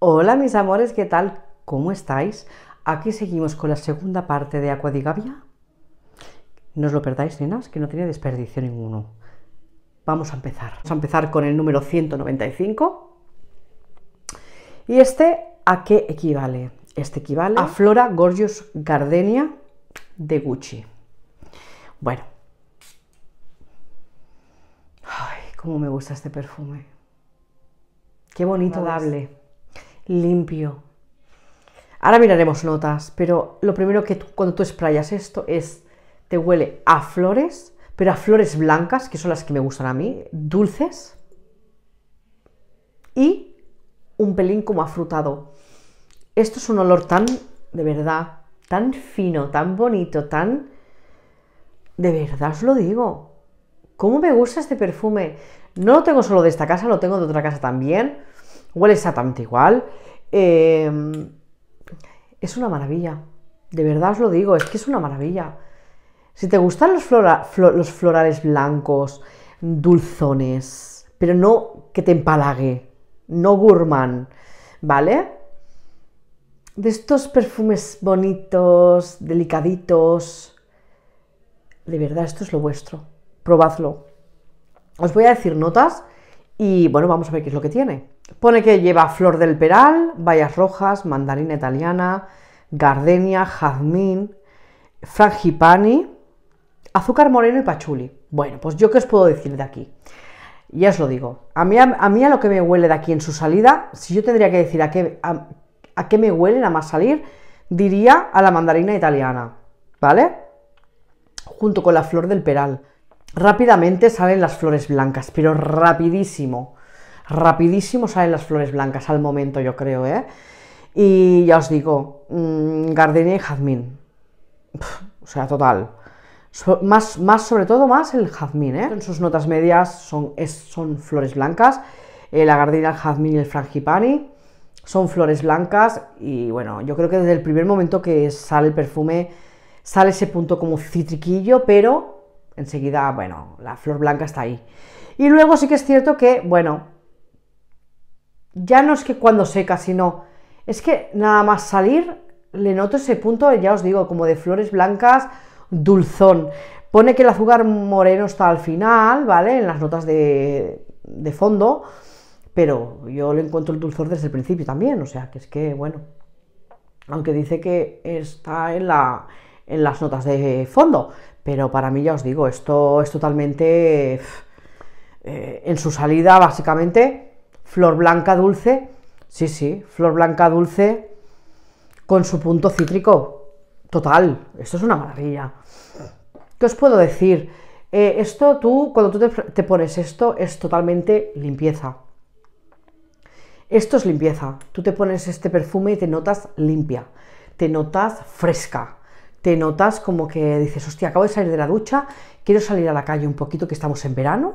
Hola mis amores, ¿qué tal? ¿Cómo estáis? Aquí seguimos con la segunda parte de Aquadigavia. No os lo perdáis, nenas, que no tiene desperdicio ninguno. Vamos a empezar. Vamos a empezar con el número 195. ¿Y este a qué equivale? Este equivale a Flora Gorgeous Gardenia de Gucci. Bueno. Ay, cómo me gusta este perfume. Qué bonito dable limpio. Ahora miraremos notas, pero lo primero que cuando tú sprayas esto es, te huele a flores, pero a flores blancas, que son las que me gustan a mí, dulces, y un pelín como afrutado. Esto es un olor tan, de verdad, tan fino, tan bonito, tan... De verdad os lo digo. ¿Cómo me gusta este perfume? No lo tengo solo de esta casa, lo tengo de otra casa también huele exactamente igual. Em, es una maravilla, de verdad os lo digo, es que es una maravilla. Si te gustan los, los florales blancos, dulzones, pero no que te empalague, no gourmand, ¿vale? De estos perfumes bonitos, delicaditos, de verdad esto es lo vuestro, probadlo. Os voy a decir notas y bueno, vamos a ver qué es lo que tiene. Pone que lleva flor del peral, bayas rojas, mandarina italiana, gardenia, jazmín, frangipani, azúcar moreno y pachuli. Bueno, pues yo qué os puedo decir de aquí. Ya os lo digo, a mí a, lo que me huele de aquí en su salida, si yo tendría que decir a qué, a, qué me huele la más salir, diría a la mandarina italiana, ¿vale? Junto con la flor del peral. Rápidamente salen las flores blancas, pero rapidísimo rapidísimo salen las flores blancas al momento, yo creo, ¿eh? Y ya os digo, mm, gardenia y jazmín. o sea, total. más, más, sobre todo, más el jazmín, ¿eh? En sus notas medias son, son flores blancas. Eh, la gardenia, el jazmín y el frangipani son flores blancas. Y bueno, yo creo que desde el primer momento que sale el perfume, sale ese punto como citriquillo, pero enseguida, bueno, la flor blanca está ahí. Y luego sí que es cierto que, bueno, ya no es que cuando seca, sino es que nada más salir le noto ese punto, ya os digo, como de flores blancas, dulzón. Pone que el azúcar moreno está al final, ¿vale? En las notas de, fondo, pero yo le encuentro el dulzor desde el principio también, o sea, que es que, bueno, aunque dice que está en, las notas de fondo, pero para mí ya os digo, esto es totalmente eh, en su salida básicamente Flor blanca dulce, sí, sí, flor blanca dulce con su punto cítrico. Total, esto es una maravilla. ¿Qué os puedo decir? Eh, esto tú, cuando tú te, pones esto, es totalmente limpieza. Esto es limpieza. Tú te pones este perfume y te notas limpia, te notas fresca, te notas como que dices, hostia, acabo de salir de la ducha, quiero salir a la calle un poquito que estamos en verano,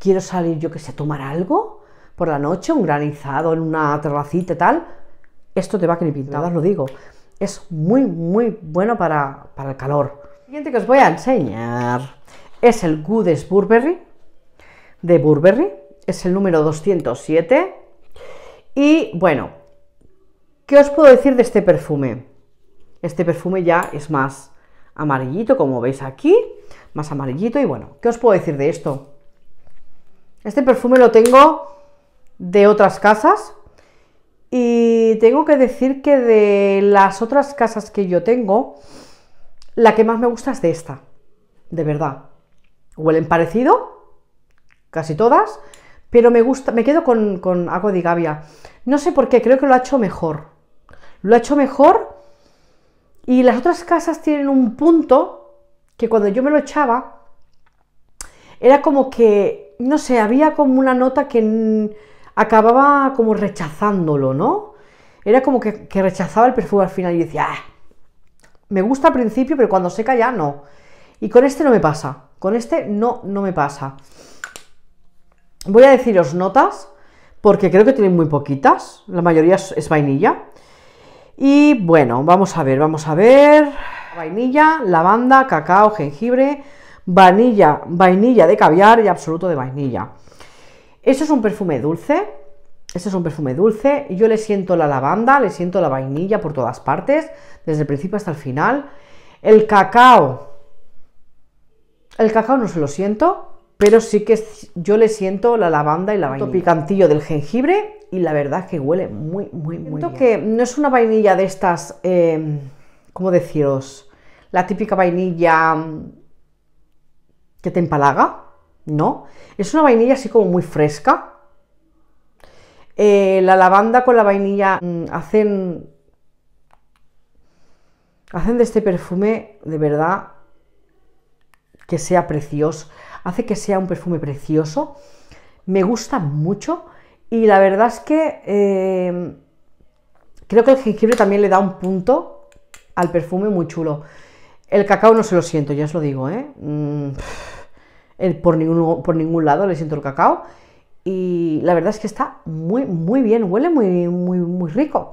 quiero salir yo que sé, tomar algo, por la noche, un granizado en una terracita y tal, esto te va a ni os lo digo. Es muy, muy bueno para, el calor. El siguiente que os voy a enseñar es el Goodest Burberry, de Burberry, es el número 207. Y bueno, ¿qué os puedo decir de este perfume? Este perfume ya es más amarillito, como veis aquí, más amarillito. Y bueno, ¿qué os puedo decir de esto? Este perfume lo tengo de otras casas. Y tengo que decir que de las otras casas que yo tengo, la que más me gusta es de esta, de verdad. Huelen parecido, casi todas, pero me gusta, me quedo con, con de Gavia. No sé por qué, creo que lo ha hecho mejor. Lo ha hecho mejor y las otras casas tienen un punto que cuando yo me lo echaba, era como que, no sé, había como una nota que acababa como rechazándolo, ¿no? Era como que, rechazaba el perfume al final y decía, ah, me gusta al principio, pero cuando seca ya no. Y con este no me pasa, con este no, no me pasa. Voy a deciros notas, porque creo que tienen muy poquitas, la mayoría es, vainilla. Y bueno, vamos a ver, vamos a ver. Vainilla, lavanda, cacao, jengibre, vainilla, vainilla de caviar y absoluto de vainilla. Eso es un perfume dulce, eso es un perfume dulce, yo le siento la lavanda, le siento la vainilla por todas partes, desde el principio hasta el final. El cacao, el cacao no se lo siento, pero sí que yo le siento la lavanda y la vainilla. Picantillo del jengibre y la verdad que huele muy, muy, muy siento que no es una vainilla de estas, em, ¿cómo deciros? La típica vainilla mm, que te empalaga, no, es una vainilla así como muy fresca. Eh, la lavanda con la vainilla mm, hacen, hacen de este perfume de verdad que sea precioso. Hace que sea un perfume precioso. Me gusta mucho y la verdad es que eh, creo que el jengibre también le da un punto al perfume muy chulo. El cacao no se lo siento, ya os lo digo, ¿eh? Mm, por, ningún, por ningún lado, le siento el cacao. Y la verdad es que está muy, muy bien, huele muy, muy, muy rico.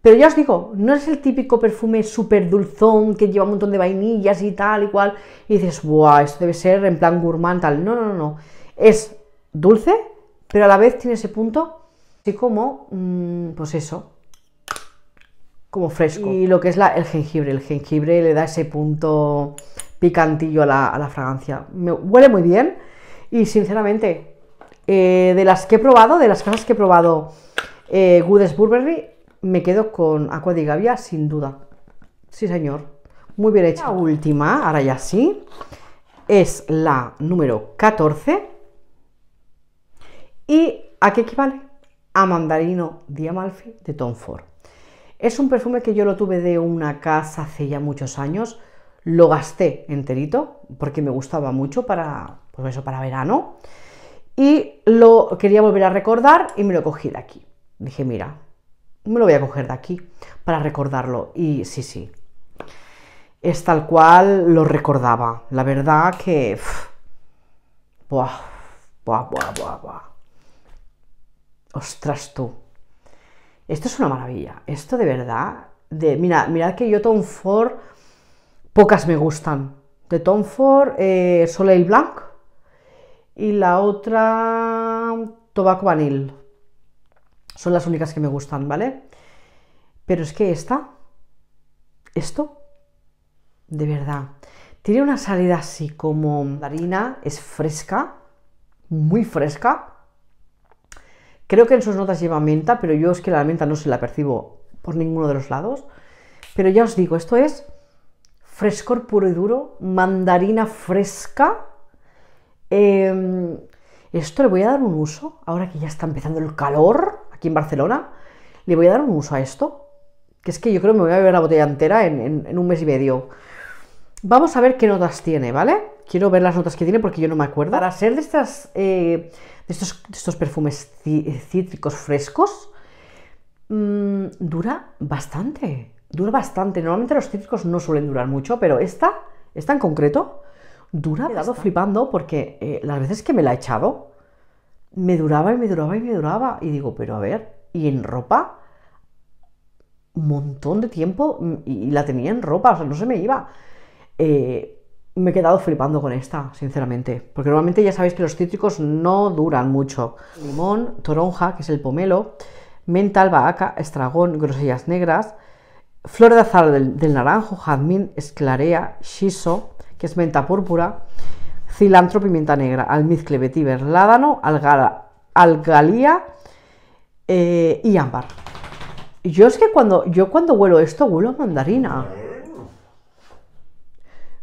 Pero ya os digo, no es el típico perfume súper dulzón que lleva un montón de vainillas y tal y cual. Y dices, ¡buah! Esto debe ser en plan gourmand, tal. No, no, no, no. Es dulce, pero a la vez tiene ese punto así como, mm, pues eso, como fresco. Y lo que es la, el jengibre. El jengibre le da ese punto picantillo a la, fragancia. Me huele muy bien y sinceramente, eh, de las que he probado, de las casas que he probado eh, Burberry, me quedo con Aqua de Gavia sin duda. Sí, señor. Muy bien hecha. La última, ahora ya sí, es la número 14. ¿Y a qué equivale? A Mandarino Diamalfi de Tom Ford. Es un perfume que yo lo tuve de una casa hace ya muchos años lo gasté enterito porque me gustaba mucho para, pues eso, para verano. Y lo quería volver a recordar y me lo cogí de aquí. Dije, mira, me lo voy a coger de aquí para recordarlo. Y sí, sí, es tal cual lo recordaba. La verdad que... buah, buah, buah, buah, Ostras tú. Esto es una maravilla. Esto de verdad... De, mira, mirad que yo Tom Ford pocas me gustan. De Tom Ford, eh, Soleil Blanc y la otra Tobacco Vanille. Son las únicas que me gustan, ¿vale? Pero es que esta, esto, de verdad, tiene una salida así como harina, es fresca, muy fresca. Creo que en sus notas lleva menta, pero yo es que la menta no se la percibo por ninguno de los lados. Pero ya os digo, esto es frescor puro y duro, mandarina fresca. Em, esto le voy a dar un uso, ahora que ya está empezando el calor aquí en Barcelona, le voy a dar un uso a esto, que es que yo creo que me voy a beber la botella entera en, un mes y medio. Vamos a ver qué notas tiene, ¿vale? Quiero ver las notas que tiene porque yo no me acuerdo. Para ser de, estas, eh, estos, perfumes eh, cítricos frescos, mm, dura bastante dura bastante. Normalmente los cítricos no suelen durar mucho, pero esta, esta en concreto, dura. Me he quedado flipando porque eh, las veces que me la he echado, me duraba y me duraba y me duraba. Y digo, pero a ver, ¿y en ropa? Un montón de tiempo mm, y, la tenía en ropa, o sea, no se me iba. Eh, me he quedado flipando con esta, sinceramente. Porque normalmente ya sabéis que los cítricos no duran mucho. Limón, toronja, que es el pomelo, menta, albahaca, estragón, grosellas negras, flor de azar del, naranjo, jazmín, esclarea, shiso, que es menta púrpura, cilantro, pimienta negra, almizcle, vetiver, ládano, algalía eh, y ámbar. Yo es que cuando, yo cuando huelo esto, huelo a mandarina.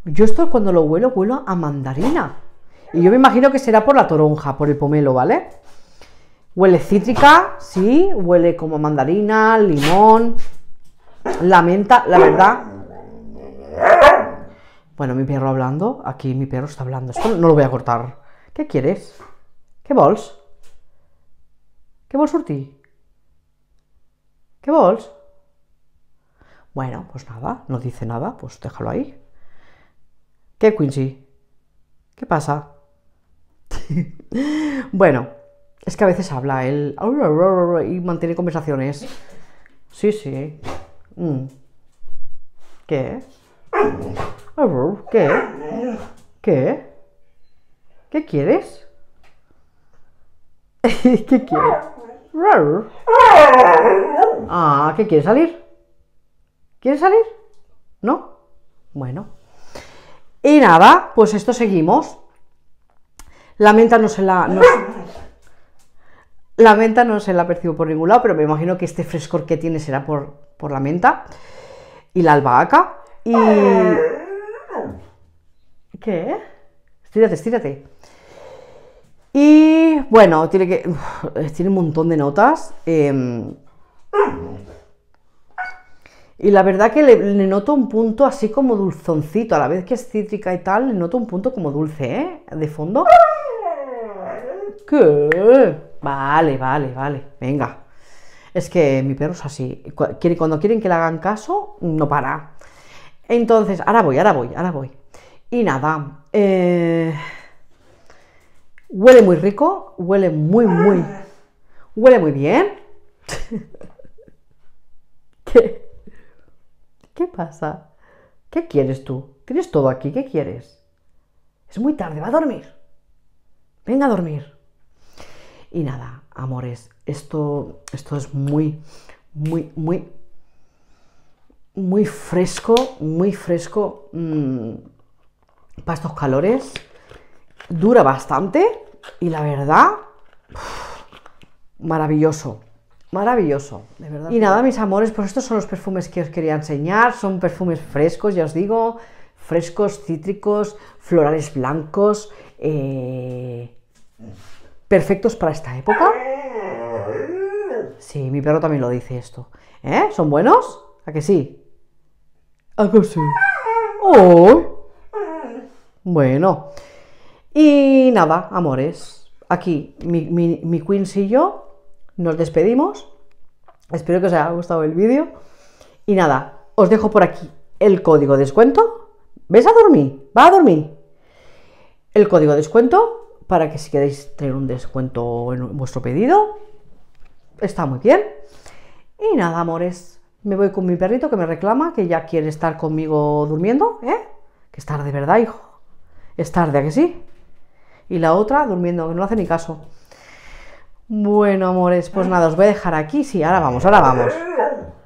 Yo esto cuando lo huelo, huelo a mandarina. Y yo me imagino que será por la toronja, por el pomelo, ¿vale? Huele cítrica, sí, huele como a mandarina, limón, lamenta, la verdad. Bueno, mi perro hablando, aquí mi perro está hablando. Esto no lo voy a cortar. ¿qué quieres? ¿qué vols? ¿qué vols ti? ¿Qué vols? Bueno, pues nada, no dice nada, pues déjalo ahí. ¿Qué, Quincy? ¿Qué pasa? bueno, es que a veces habla él y mantiene conversaciones. Sí, sí. Mm. ¿Qué? ¿Qué? ¿Qué? ¿Qué quieres? ¿Qué quieres? Ah, ¿qué quieres salir? ¿Quieres salir? ¿No? Bueno. Y nada, pues esto seguimos. La menta no se la... La menta no se la percibo por ningún lado, pero me imagino que este frescor que tiene será por, la menta y la albahaca y... ¿Qué? Estírate, estírate. Y bueno, tiene que... tiene un montón de notas. Em, y la verdad que le, noto un punto así como dulzoncito, a la vez que es cítrica y tal, le noto un punto como dulce, ¿eh? De fondo. ¿Qué? Vale, vale, vale, venga. Es que mi perro es así. Cuando quieren que le hagan caso, no para. Entonces, ahora voy, ahora voy, ahora voy. Y nada, eh, huele muy rico, huele muy, muy... Huele muy bien. ¿Qué? ¿Qué pasa? ¿Qué quieres tú? Tienes todo aquí, ¿qué quieres? Es muy tarde, va a dormir. Venga a dormir. Y nada, amores, esto, esto es muy, muy, muy, muy fresco, muy fresco mm, para estos calores. Dura bastante y la verdad, maravilloso. Maravilloso, de verdad. Y nada, mis amores, pues estos son los perfumes que os quería enseñar. Son perfumes frescos, ya os digo, frescos, cítricos, florales blancos. Eh perfectos para esta época. Sí, mi perro también lo dice esto. ¿Eh? ¿Son buenos? ¿A que sí? ¿A que sí? Oh. Bueno. Y nada, amores. Aquí mi, mi, mi Queens y yo nos despedimos. Espero que os haya gustado el vídeo. Y nada, os dejo por aquí el código de descuento. ¿Ves a dormir? Va a dormir. El código de descuento para que si queréis tener un descuento en vuestro pedido. Está muy bien. Y nada, amores, me voy con mi perrito que me reclama, que ya quiere estar conmigo durmiendo, ¿eh? Que es tarde, ¿verdad, hijo? Es tarde, ¿a que sí? Y la otra durmiendo, que no hace ni caso. Bueno, amores, pues nada, os voy a dejar aquí. Sí, ahora vamos, ahora vamos.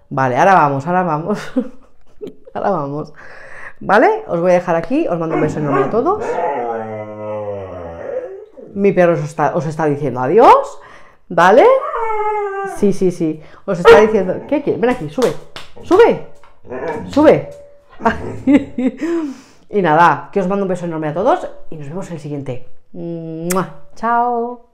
Vale, ahora vamos, ahora vamos. ahora vamos. ¿Vale? Os voy a dejar aquí, os mando un beso enorme a todos mi perro os está, diciendo adiós, ¿vale? Sí, sí, sí. Os está diciendo. ¿Qué quiere? Ven aquí, sube. Sube. Sube. y nada, que os mando un beso enorme a todos y nos vemos en el siguiente. Chao.